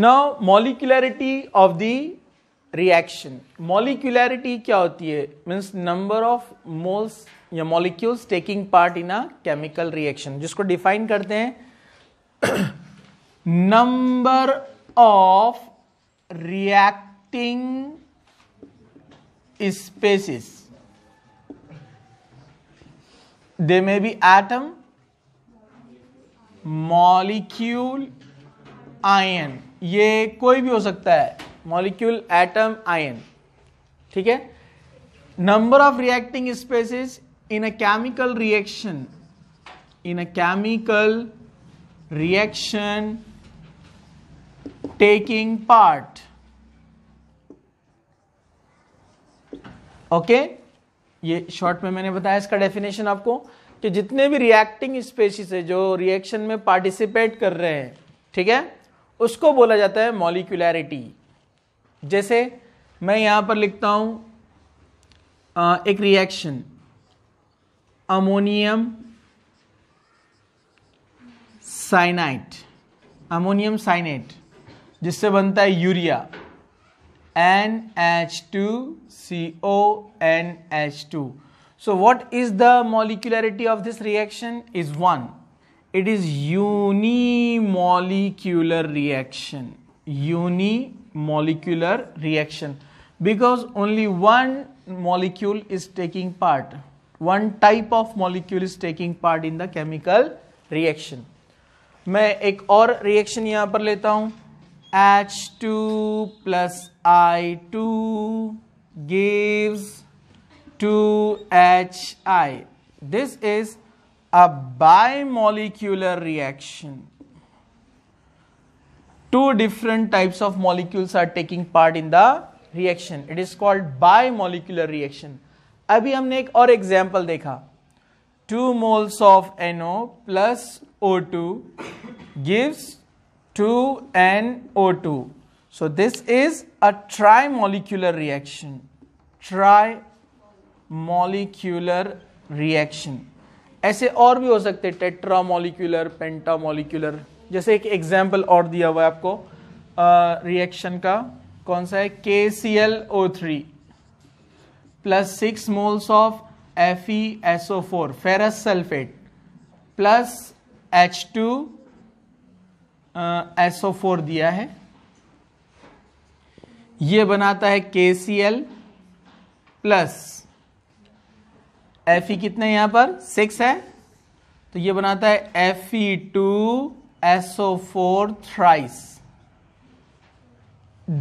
Now molecularity of the reaction molecularity क्या होती है मीन्स नंबर ऑफ मोल्स या molecules taking part in a chemical reaction जिसको define करते हैं number of reacting species they may be atom molecule ion ये कोई भी हो सकता है मॉलिक्यूल एटम आयन ठीक है number of reacting species in a chemical reaction in a chemical reaction taking part okay ये शॉर्ट में मैंने बताया इसका डेफिनेशन आपको कि जितने भी रिएक्टिंग स्पेसिस है जो रिएक्शन में पार्टिसिपेट कर रहे हैं ठीक है उसको बोला जाता है मॉलिक्यूलैरिटी जैसे मैं यहां पर लिखता हूं एक reaction ammonium cyanite ammonium cyanate जिससे बनता है urea N H two C O N H two so what is the molecularity of this reaction is one it is unimolecular reaction unimolecular reaction because only one molecule is taking part one type of molecule is taking part in the chemical reaction मैं एक और reaction यहां पर लेता हूं H two plus I to gives two H I this is a bimolecular reaction. Two different types of molecules are taking part in the reaction. It is called bimolecular reaction. अभी हमने एक और example देखा two moles of NO plus O two gives two N O two so this is a trimolecular reaction trimolecular reaction ऐसे और भी हो सकते टेट्रा मॉलिक्यूलर पेंटा मॉलिक्यूलर जैसे एक एग्जाम्पल और दिया हुआ है आपको रिएक्शन का कौन सा है K C L O three plus six moles of F E S O four ferrous sulphate plus H two S O four दिया है ये बनाता है K C L plus F E e कितने यहां पर सिक्स है तो ये बनाता है F E two SO four thrice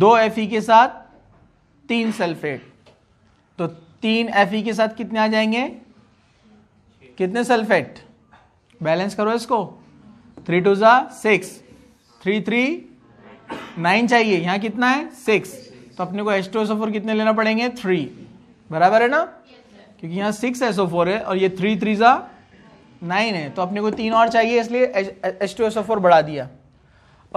दो एफ ई e के साथ तीन सल्फेट तो तीन एफ ई e के साथ कितने आ जाएंगे कितने सल्फेट बैलेंस करो इसको थ्री टू ज़ा सिक्स थ्री थ्री नाइन चाहिए यहां कितना है सिक्स तो अपने को फोर कितने लेना पड़ेंगे थ्री बराबर है ना क्योंकि यहाँ सिक्स एस फोर है और ये थ्री थ्री सा नाइन है तो अपने को तीन और चाहिए इसलिए एच टू एसओ फोर बढ़ा दिया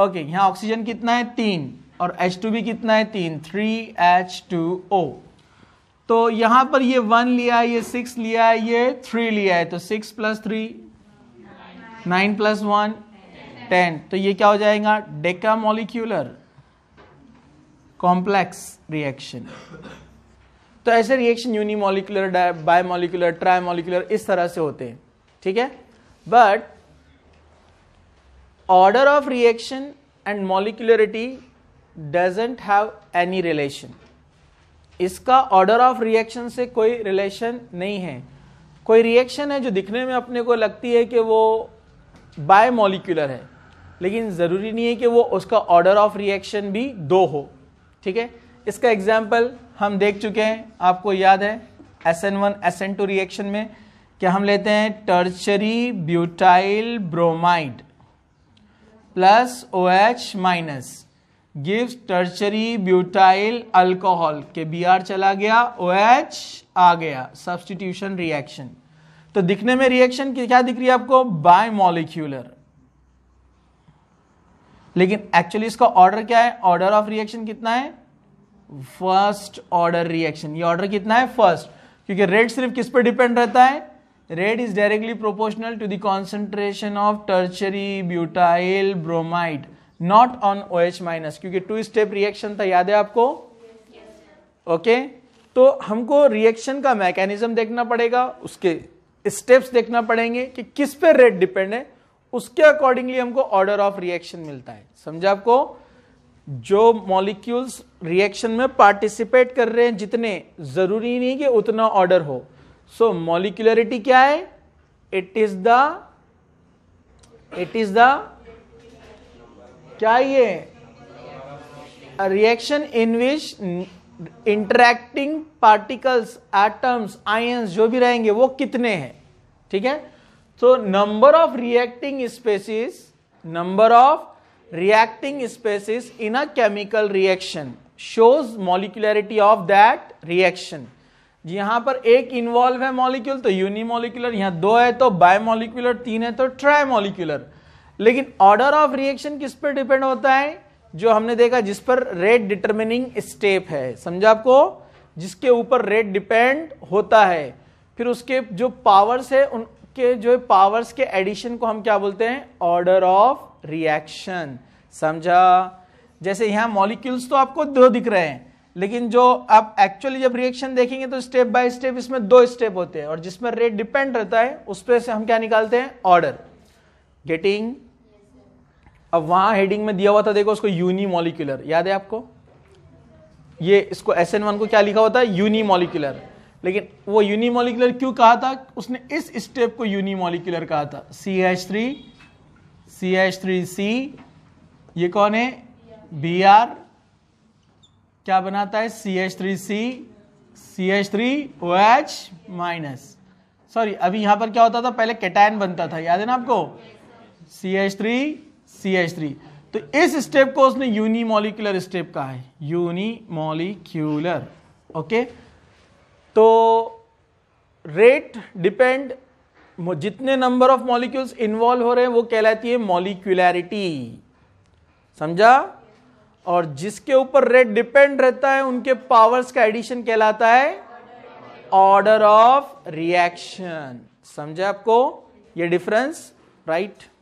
ओके यहाँ ऑक्सीजन कितना है तीन और एच टू भी कितना है तीन थ्री एच टू ओ तो यहाँ पर ये वन लिया है ये सिक्स लिया है ये थ्री लिया है तो six plus three nine plus one ten तो ये क्या हो जाएगा डेका मॉलिक्यूलर कॉम्प्लेक्स रिएक्शन तो ऐसे रिएक्शन यूनिमोलिकुलर बायोमोलिकुलर मोलिकुलर इस तरह से होते हैं ठीक है but order of reaction and molecularity doesn't have any relation इसका ऑर्डर ऑफ रिएक्शन से कोई रिलेशन नहीं है कोई रिएक्शन है जो दिखने में अपने को लगती है कि वो बायोमोलिकुलर है लेकिन ज़रूरी नहीं है कि वो उसका ऑर्डर ऑफ रिएक्शन भी दो हो ठीक है इसका एग्जाम्पल हम देख चुके हैं आपको याद है S N one S N two reaction में क्या हम लेते हैं tertiary butyl bromide plus O H minus gives tertiary butyl alcohol K B R चला गया ओ एच आ गया सब्सटीट्यूशन रिएक्शन तो दिखने में रिएक्शन क्या दिख रही है आपको बायमोलिक्यूलर लेकिन एक्चुअली इसका ऑर्डर क्या है ऑर्डर ऑफ रिएक्शन कितना है फर्स्ट ऑर्डर रिएक्शन ये ऑर्डर कितना है फर्स्ट क्योंकि रेट सिर्फ किस पर डिपेंड रहता है rate is directly proportional to the concentration of tertiary butyl bromide not on O H minus क्योंकि टू स्टेप रिएक्शन था याद है आपको ओके yes. okay? तो हमको रिएक्शन का मैकेनिज्म देखना पड़ेगा उसके स्टेप्स देखना पड़ेंगे कि किस पे रेट डिपेंड है उसके अकॉर्डिंगली हमको ऑर्डर ऑफ रिएक्शन मिलता है समझा आपको जो मॉलिक्यूल्स रिएक्शन में पार्टिसिपेट कर रहे हैं जितने जरूरी नहीं कि उतना ऑर्डर हो सो मॉलिक्यूलरिटी क्या है it is the it is the क्या ये reaction in which interacting particles atoms ions जो भी रहेंगे वो कितने हैं ठीक है तो number of reacting species number of reacting species in a chemical reaction shows molecularity of that reaction यहां पर एक इन्वॉल्व है मॉलिक्यूल तो यूनिमोलिकुलर यहां दो है तो बायमोलिकुलर तीन है तो मोलिकुलर लेकिन ऑर्डर ऑफ रिएक्शन किस पर डिपेंड होता है जो हमने देखा जिस पर रेट डिटर्मिनिंग स्टेप है समझा आपको जिसके ऊपर रेट डिपेंड होता है फिर उसके जो पावर्स है उनके जो पावर्स के एडिशन को हम क्या बोलते हैं ऑर्डर ऑफ रिएक्शन समझा जैसे यहाँ मॉलिक्यूल्स तो आपको दो दिख रहे हैं लेकिन जो आप एक्चुअली जब रिएक्शन देखेंगे तो स्टेप बाय स्टेप इसमें दो स्टेप होते हैं और जिसमें रेट डिपेंड रहता है उस पर से हम क्या निकालते हैं ऑर्डर गेटिंग अब वहां हेडिंग में दिया हुआ था देखो उसको मॉलिक्यूलर याद है आपको ये इसको एस एन वन को क्या लिखा होता है मॉलिक्यूलर लेकिन वो यूनिमोलिकुलर क्यों कहा था उसने इस स्टेप को यूनिमोलिकुलर कहा था C H three C H three C ये कौन है बी आर क्या बनाता है C H three C C H three O H minus sorry अभी यहां पर क्या होता था पहले कैटायन बनता था याद है ना आपको C H three C H three तो इस स्टेप को उसने यूनिमोलिकुलर स्टेप कहा है यूनिमोलिक्यूलर ओके तो रेट डिपेंड जितने नंबर ऑफ मॉलिक्यूल्स इन्वॉल्व हो रहे हैं वो कहलाती है मॉलिक्यूलैरिटी समझा और जिसके ऊपर रेट डिपेंड रहता है उनके पावर्स का एडिशन कहलाता है ऑर्डर ऑफ रिएक्शन समझा आपको ये डिफरेंस राइट right?